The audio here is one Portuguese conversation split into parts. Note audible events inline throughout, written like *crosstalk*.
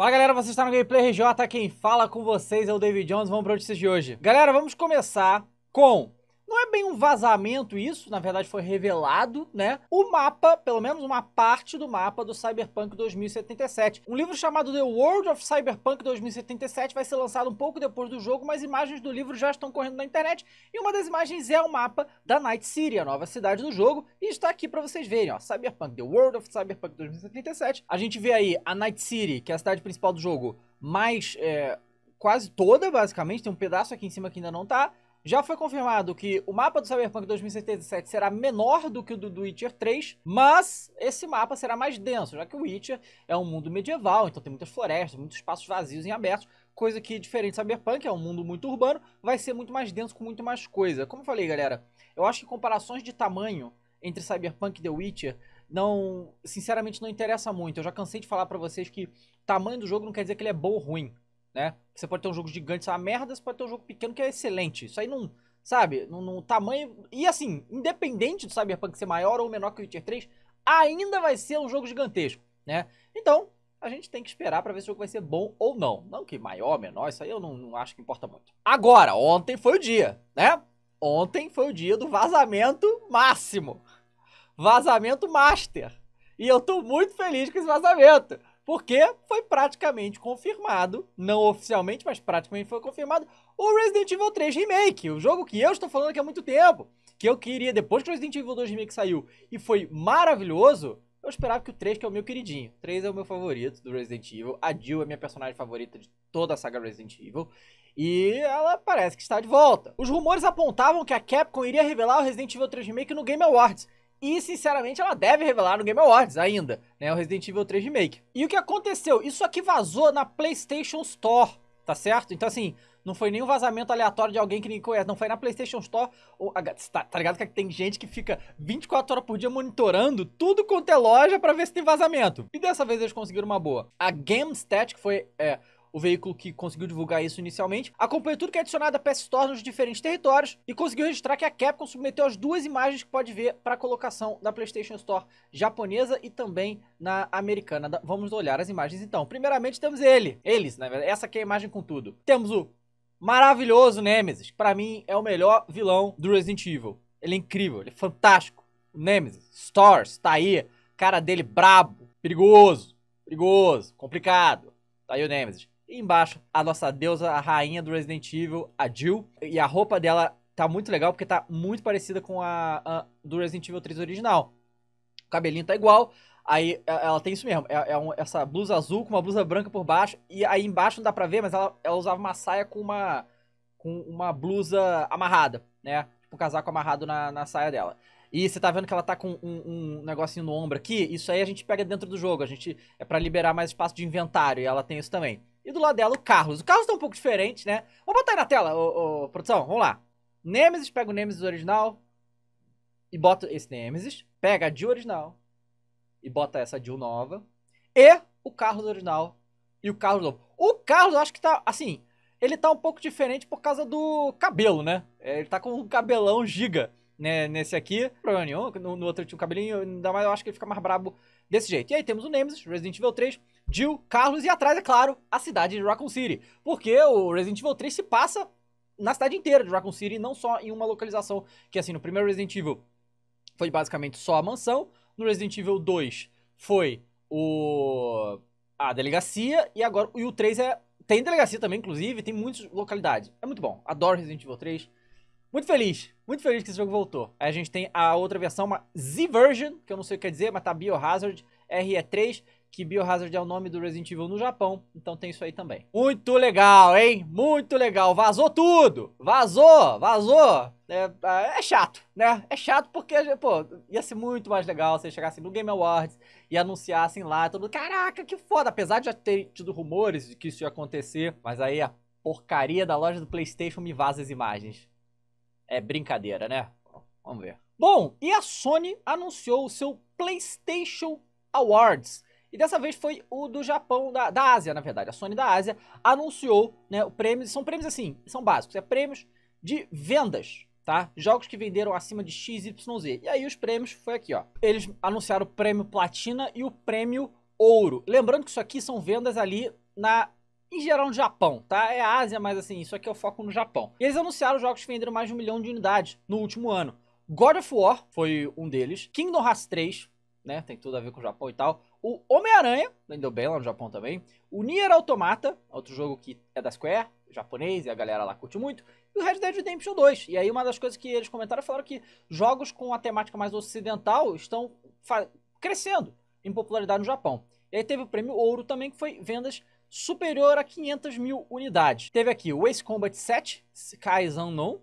Fala galera, vocês estão no Gameplay RJ, quem fala com vocês é o David Jones, vamos para notícias de hoje. Galera, vamos começar com não é bem um vazamento isso, na verdade foi revelado, né? O mapa, pelo menos uma parte do mapa do Cyberpunk 2077. Um livro chamado The World of Cyberpunk 2077 vai ser lançado um pouco depois do jogo, mas imagens do livro já estão correndo na internet. E uma das imagens é o mapa da Night City, a nova cidade do jogo, e está aqui para vocês verem, ó. Cyberpunk, The World of Cyberpunk 2077. A gente vê aí a Night City, que é a cidade principal do jogo, mais é, quase toda, basicamente. Tem um pedaço aqui em cima que ainda não tá já foi confirmado que o mapa do Cyberpunk 2077 será menor do que o do Witcher 3, mas esse mapa será mais denso, já que o Witcher é um mundo medieval, então tem muitas florestas, muitos espaços vazios em abertos. coisa que diferente do Cyberpunk, é um mundo muito urbano, vai ser muito mais denso com muito mais coisa. Como eu falei, galera, eu acho que comparações de tamanho entre Cyberpunk e The Witcher não, sinceramente não interessa muito. Eu já cansei de falar para vocês que tamanho do jogo não quer dizer que ele é bom ou ruim né? Você pode ter um jogo gigante, isso é uma merda, você pode ter um jogo pequeno que é excelente. Isso aí não, sabe, no, no tamanho... E assim, independente do Cyberpunk ser maior ou menor que o Witcher 3, ainda vai ser um jogo gigantesco, né? Então, a gente tem que esperar para ver se o jogo vai ser bom ou não. Não que maior, menor, isso aí eu não, não acho que importa muito. Agora, ontem foi o dia, né? Ontem foi o dia do vazamento máximo. Vazamento master. E eu tô muito feliz com esse vazamento. Porque foi praticamente confirmado, não oficialmente, mas praticamente foi confirmado, o Resident Evil 3 Remake, o jogo que eu estou falando aqui há muito tempo, que eu queria, depois que o Resident Evil 2 Remake saiu e foi maravilhoso, eu esperava que o 3, que é o meu queridinho, 3 é o meu favorito do Resident Evil, a Jill é minha personagem favorita de toda a saga Resident Evil, e ela parece que está de volta. Os rumores apontavam que a Capcom iria revelar o Resident Evil 3 Remake no Game Awards, e, sinceramente, ela deve revelar no Game Awards ainda, né? O Resident Evil 3 Remake. E o que aconteceu? Isso aqui vazou na PlayStation Store, tá certo? Então, assim, não foi nenhum vazamento aleatório de alguém que ninguém conhece. Não foi na PlayStation Store. Ou, tá, tá ligado que tem gente que fica 24 horas por dia monitorando tudo quanto é loja pra ver se tem vazamento. E dessa vez eles conseguiram uma boa. A GameStat, que foi é, o veículo que conseguiu divulgar isso inicialmente, acompanhou tudo que é adicionado à PS Store nos diferentes territórios e conseguiu registrar que a Capcom submeteu as duas imagens que pode ver para colocação na PlayStation Store japonesa e também na americana. Vamos olhar as imagens então. Primeiramente temos ele, eles, né? Essa aqui é a imagem com tudo. Temos o maravilhoso Nemesis, para mim é o melhor vilão do Resident Evil. Ele é incrível, ele é fantástico. O Nemesis, Stars, tá aí, cara dele brabo, perigoso, perigoso, complicado. Tá aí o Nemesis. E embaixo, a nossa deusa, a rainha do Resident Evil, a Jill. E a roupa dela tá muito legal porque tá muito parecida com a, a do Resident Evil 3 original. O cabelinho tá igual, Aí é, ela tem isso mesmo, é, é um, essa blusa azul com uma blusa branca por baixo, e aí embaixo não dá pra ver, mas ela, ela usava uma saia com uma, com uma blusa amarrada, né? Tipo um casaco amarrado na, na saia dela. E você tá vendo que ela tá com um, um, negocinho no ombro aqui, isso aí a gente pega dentro do jogo, a gente é para liberar mais espaço de inventário, e ela tem isso também. E do lado dela o Carlos. O Carlos tá um pouco diferente, né? Vamos botar aí na tela, ô, ô, produção. Vamos lá. Nemesis, pega o Nemesis original. E bota esse Nemesis. Pega a Jill original. E bota essa Jill nova. E o Carlos original. E o Carlos novo. O Carlos, eu acho que tá, assim... Ele tá um pouco diferente por causa do cabelo, né? É, ele tá com um cabelão giga né, nesse aqui. Problema nenhum. No, no outro tinha um cabelinho. Ainda mais eu acho que ele fica mais brabo desse jeito. E aí temos o Nemesis, Resident Evil 3, Jill, Carlos e atrás, é claro, a cidade de Raccoon City. Porque o Resident Evil 3 se passa na cidade inteira de Raccoon City, não só em uma localização. Que assim, no primeiro Resident Evil foi basicamente só a mansão, no Resident Evil 2 foi o a delegacia e agora e o 3 é tem delegacia também, inclusive, tem muitas localidades. É muito bom. Adoro Resident Evil 3. Muito feliz, muito feliz que esse jogo voltou. Aí a gente tem a outra versão, uma Z-Version, que eu não sei o que quer dizer, mas tá Biohazard, RE3, que Biohazard é o nome do Resident Evil no Japão, então tem isso aí também. Muito legal, hein? Muito legal, vazou tudo! Vazou, vazou! É, é, é chato, né? É chato porque, pô, ia ser muito mais legal se chegassem no Game Awards e anunciassem lá, todo mundo, caraca, que foda! Apesar de já ter tido rumores de que isso ia acontecer, mas aí a porcaria da loja do Playstation me vaza as imagens. É brincadeira, né? Vamos ver. Bom, e a Sony anunciou o seu PlayStation Awards. E dessa vez foi o do Japão, da, da Ásia, na verdade. A Sony da Ásia anunciou né, o prêmio. São prêmios assim, são básicos. É prêmios de vendas, tá? Jogos que venderam acima de XYZ. E aí os prêmios foi aqui, ó. Eles anunciaram o prêmio Platina e o prêmio Ouro. Lembrando que isso aqui são vendas ali na em geral no Japão, tá? É a Ásia, mas assim, isso aqui é o foco no Japão. E eles anunciaram jogos que venderam mais de um milhão de unidades no último ano. God of War foi um deles, Kingdom Hearts 3, né, tem tudo a ver com o Japão e tal. O Homem-Aranha, vendeu bem lá no Japão também. O Nier Automata, outro jogo que é da Square, japonês, e a galera lá curte muito. E o Red Dead Redemption 2. E aí uma das coisas que eles comentaram falaram que jogos com a temática mais ocidental estão crescendo em popularidade no Japão. E aí teve o prêmio Ouro também, que foi vendas superior a 500 mil unidades. Teve aqui o Ace Combat 7, Skies Unknown,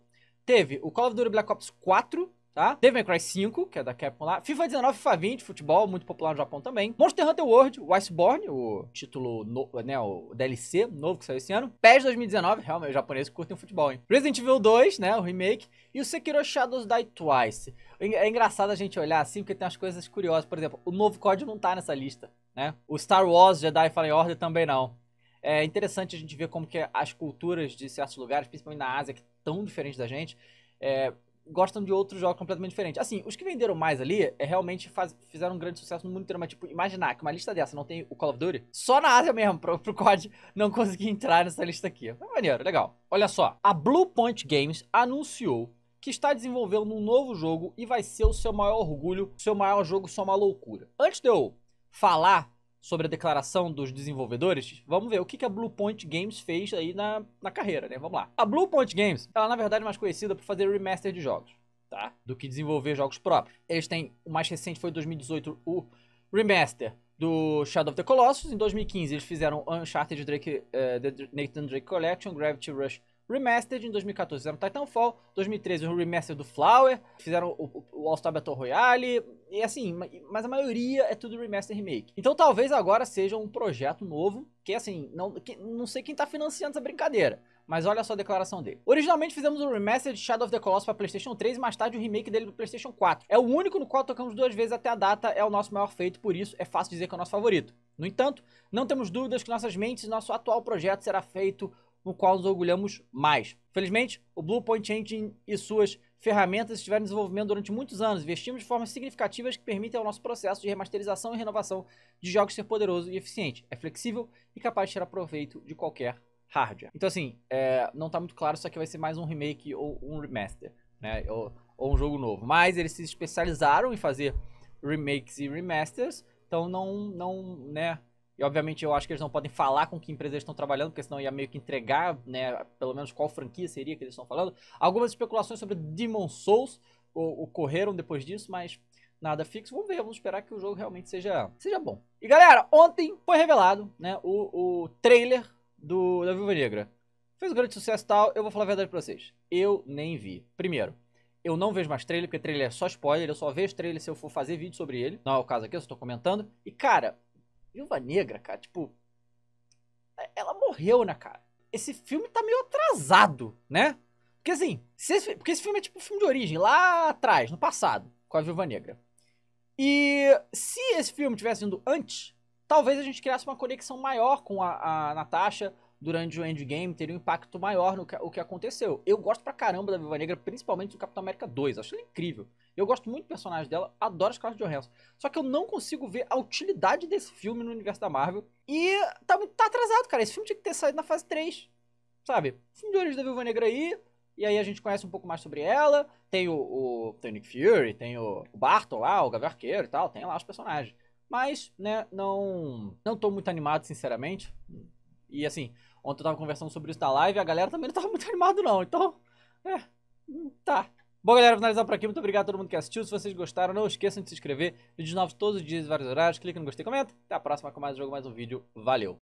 teve o Call of Duty Black Ops 4, tá? Teve o Cry 5, que é da Capcom lá, FIFA 19, FIFA 20, futebol, muito popular no Japão também, Monster Hunter World, o o título, no, né, o DLC novo que saiu esse ano, PES 2019, realmente, os japoneses curtem o futebol, hein? Resident Evil 2, né, o remake, e o Sekiro Shadows Die Twice. É engraçado a gente olhar assim, porque tem umas coisas curiosas, por exemplo, o novo código não tá nessa lista. Né? O Star Wars Jedi Fallen Order também não. É interessante a gente ver como que as culturas de certos lugares, principalmente na Ásia, que é tão diferentes da gente, é, gostam de outros jogos completamente diferentes. Assim, os que venderam mais ali é, realmente faz, fizeram um grande sucesso no mundo inteiro. Mas, tipo, imaginar que uma lista dessa não tem o Call of Duty, só na Ásia mesmo, pro, pro COD não conseguir entrar nessa lista aqui. maneiro, legal. Olha só, a Blue Point Games anunciou que está desenvolvendo um novo jogo e vai ser o seu maior orgulho, seu maior jogo, só uma loucura. Antes de eu falar sobre a declaração dos desenvolvedores, vamos ver o que a Point Games fez aí na, na carreira, né? Vamos lá. A Point Games, ela na verdade é mais conhecida por fazer remaster de jogos, tá? Do que desenvolver jogos próprios. Eles têm, o mais recente foi 2018, o remaster do Shadow of the Colossus. Em 2015 eles fizeram Uncharted Drake, uh, The Nathan Drake Collection, Gravity Rush Remastered em 2014 fizeram Titanfall, 2013 o remaster do Flower, fizeram o, o All-Star Battle Royale, e assim, mas a maioria é tudo remaster remake. Então talvez agora seja um projeto novo, que assim, não, que, não sei quem tá financiando essa brincadeira, mas olha só a declaração dele. Originalmente fizemos o um remaster de Shadow of the Colossus para PlayStation 3 e mais tarde o um remake dele para PlayStation 4. É o único no qual tocamos duas vezes até a data, é o nosso maior feito, por isso é fácil dizer que é o nosso favorito. No entanto, não temos dúvidas que nossas mentes e nosso atual projeto será feito no qual nos orgulhamos mais. Felizmente, o Blue Point Engine e suas ferramentas estiveram em desenvolvimento durante muitos anos. Investimos de formas significativas que permitem ao nosso processo de remasterização e renovação de jogos ser poderoso e eficiente. É flexível e capaz de tirar proveito de qualquer hardware. Então, assim, é, não está muito claro se aqui vai ser mais um remake ou um remaster, né? Ou, ou, um jogo novo. Mas eles se especializaram em fazer remakes e remasters, então não, não, né? E obviamente eu acho que eles não podem falar com que empresa eles estão trabalhando, porque senão ia meio que entregar, né, pelo menos qual franquia seria que eles estão falando. Algumas especulações sobre Demon Souls ocorreram depois disso, mas nada fixo. Vamos ver, vamos esperar que o jogo realmente seja, seja bom. E galera, ontem foi revelado, né, o, o trailer do da Viúva Negra. Fez um grande sucesso tal, eu vou falar a verdade pra vocês. Eu nem vi. Primeiro, eu não vejo mais trailer, porque trailer é só spoiler, eu só vejo trailer se eu for fazer vídeo sobre ele. Não é o caso aqui, eu só tô comentando. E cara, Viúva Negra, cara, tipo. É, ela morreu, né, cara? Esse filme tá meio atrasado, né? Porque assim, esse, porque esse filme é tipo um filme de origem, lá atrás, no passado, com a Viúva Negra. E se esse filme tivesse vindo antes, talvez a gente criasse uma conexão maior com a, a Natasha durante o Endgame, teria um impacto maior no que, o que aconteceu. Eu gosto pra caramba da Viúva Negra, principalmente do Capitão América 2, acho ele incrível. Eu gosto muito do personagem dela, adoro Scarlett Johansson. Só que eu não consigo ver a utilidade desse filme no universo da Marvel. E tá, tá atrasado, cara. Esse filme tinha que ter saído na fase 3. Sabe? Filme de origem da Viúva Negra aí. E aí a gente conhece um pouco mais sobre ela. Tem o, o, tem o Nick Fury, tem o, o Barton lá, o Gavião Arqueiro e tal. Tem lá os personagens. Mas, né, não, não tô muito animado, sinceramente. E assim, ontem eu tava conversando sobre isso na live, a galera também não tava muito *laughs* animado não. Então, é, hum, tá. Bom, galera, finalizar por aqui. Muito obrigado a todo mundo que assistiu. Se vocês gostaram, não esqueçam de se inscrever. Vídeos novos todos os dias, vários horários. Clica no gostei, comenta. Até a próxima com mais um jogo, mais um vídeo. Valeu!